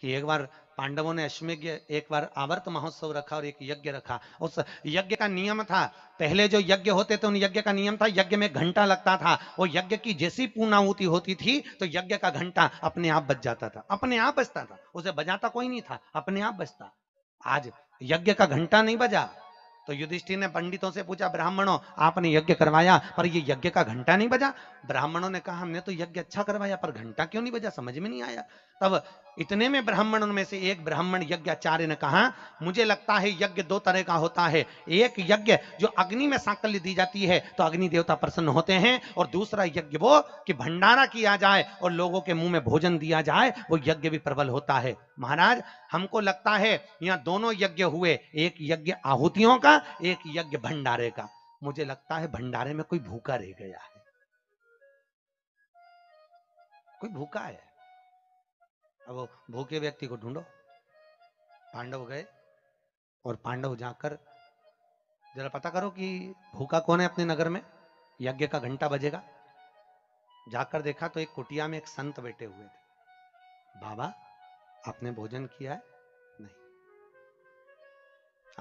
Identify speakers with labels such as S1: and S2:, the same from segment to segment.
S1: कि एक बार पांडवों ने अश्वमेघ एक बार आवर्त महोत्सव रखा और एक यज्ञ रखा उस यज्ञ का नियम था पहले जो यज्ञ होते थे उन यज्ञ का नियम था यज्ञ में घंटा लगता था वो यज्ञ की जैसी पूर्णाहुति होती थी तो यज्ञ का घंटा अपने आप बच जाता था अपने आप बचता था उसे बजाता कोई नहीं था अपने आप बचता आज यज्ञ का घंटा नहीं बजा तो युधिष्ठिर ने पंडितों से पूछा ब्राह्मणों आपने यज्ञ करवाया पर ये यज्ञ का घंटा नहीं बजा ब्राह्मणों ने कहा हमने तो यज्ञ अच्छा करवाया पर घंटा क्यों नहीं बजा समझ में नहीं आया तब इतने में ब्राह्मणों में से एक ब्राह्मण यज्ञाचार्य ने कहा मुझे लगता है यज्ञ दो तरह का होता है एक यज्ञ जो अग्नि में साकल्य दी जाती है तो अग्नि देवता प्रसन्न होते हैं और दूसरा यज्ञ वो कि भंडारा किया जाए और लोगों के मुंह में भोजन दिया जाए वो यज्ञ भी प्रबल होता है महाराज हमको लगता है यहाँ दोनों यज्ञ हुए एक यज्ञ आहुतियों का एक यज्ञ भंडारे का मुझे लगता है भंडारे में कोई भूखा रह गया है कोई भूखा है अब भूखे व्यक्ति को ढूंढो पांडव गए और पांडव जाकर जरा पता करो कि भूखा कौन है अपने नगर में यज्ञ का घंटा बजेगा जाकर देखा तो एक कुटिया में एक संत बैठे हुए थे बाबा आपने भोजन किया है नहीं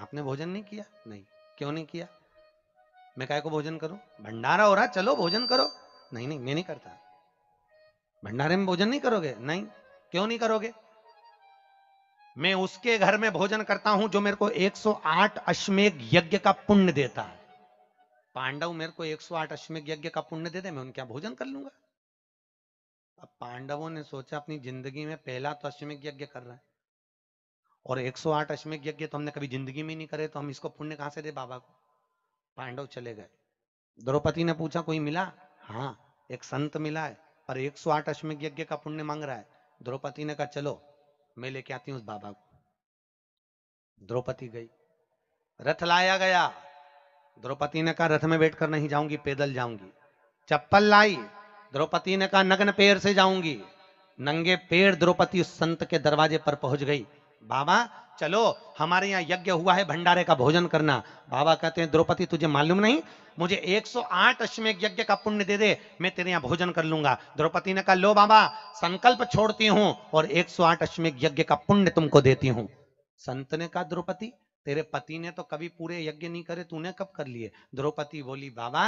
S1: आपने भोजन नहीं किया नहीं क्यों नहीं किया मैं काय को भोजन करूं भंडारा हो रहा चलो भोजन करो नहीं नहीं मैं नहीं करता भंडारे में भोजन नहीं करोगे नहीं क्यों नहीं करोगे मैं उसके घर में भोजन करता हूं जो मेरे को 108 अश्मेघ यज्ञ का पुण्य देता है पांडव मेरे को 108 अश्मेघ यज्ञ का पुण्य देते मैं उनके यहां भोजन कर लूंगा अब पांडवों ने सोचा अपनी जिंदगी में पहला तो अश्विक यज्ञ कर रहा है और 108 अश्विक यज्ञ तो हमने कभी जिंदगी में नहीं करे तो हम इसको पुण्य कहां से दे बाबा को पांडव चले गए द्रौपदी ने पूछा कोई मिला हाँ एक संत मिला है पर 108 अश्विक यज्ञ का पुण्य मांग रहा है द्रौपदी ने कहा चलो मैं लेके आती हूँ उस बाबा को द्रौपदी गई रथ लाया गया द्रौपदी ने कहा रथ में बैठकर नहीं जाऊंगी पैदल जाऊंगी चप्पल लाई द्रौपदी ने कहा नग्न पैर से जाऊंगी नंगे पेड़ द्रौपदी उस संत के दरवाजे पर पहुंच गई बाबा चलो हमारे यहाँ यज्ञ हुआ है भंडारे का भोजन करना बाबा कहते हैं द्रौपदी तुझे मालूम नहीं मुझे 108 अश्वमेघ यज्ञ का पुण्य दे दे मैं तेरे यहाँ भोजन कर लूंगा द्रौपदी ने कहा लो बाबा संकल्प छोड़ती हूँ और 108 अश्वमेघ यज्ञ का पुण्य तुमको देती हूँ संत ने कहा द्रौपदी तेरे पति ने तो कभी पूरे यज्ञ नहीं करे तूने कब कर लिए द्रौपदी बोली बाबा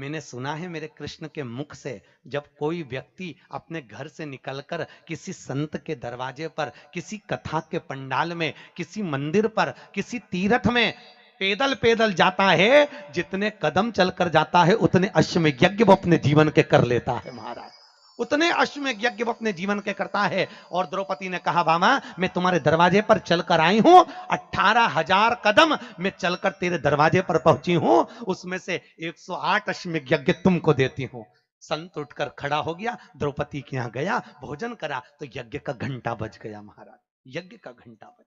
S1: मैंने सुना है मेरे कृष्ण के मुख से जब कोई व्यक्ति अपने घर से निकलकर किसी संत के दरवाजे पर किसी कथा के पंडाल में किसी मंदिर पर किसी तीर्थ में पैदल पैदल जाता है जितने कदम चलकर जाता है उतने अश्व यज्ञ वो अपने जीवन के कर लेता है महाराज उतने अश्वमेघ यज्ञ वो अपने जीवन के करता है और द्रौपदी ने कहा बामा मैं तुम्हारे दरवाजे पर चलकर आई हूं अठारह हजार कदम मैं चलकर तेरे दरवाजे पर पहुंची हूं उसमें से 108 अश्वमेघ यज्ञ तुमको देती हूं संत उठकर खड़ा हो गया द्रौपदी के यहाँ गया भोजन करा तो यज्ञ का घंटा बज गया महाराज यज्ञ का घंटा बज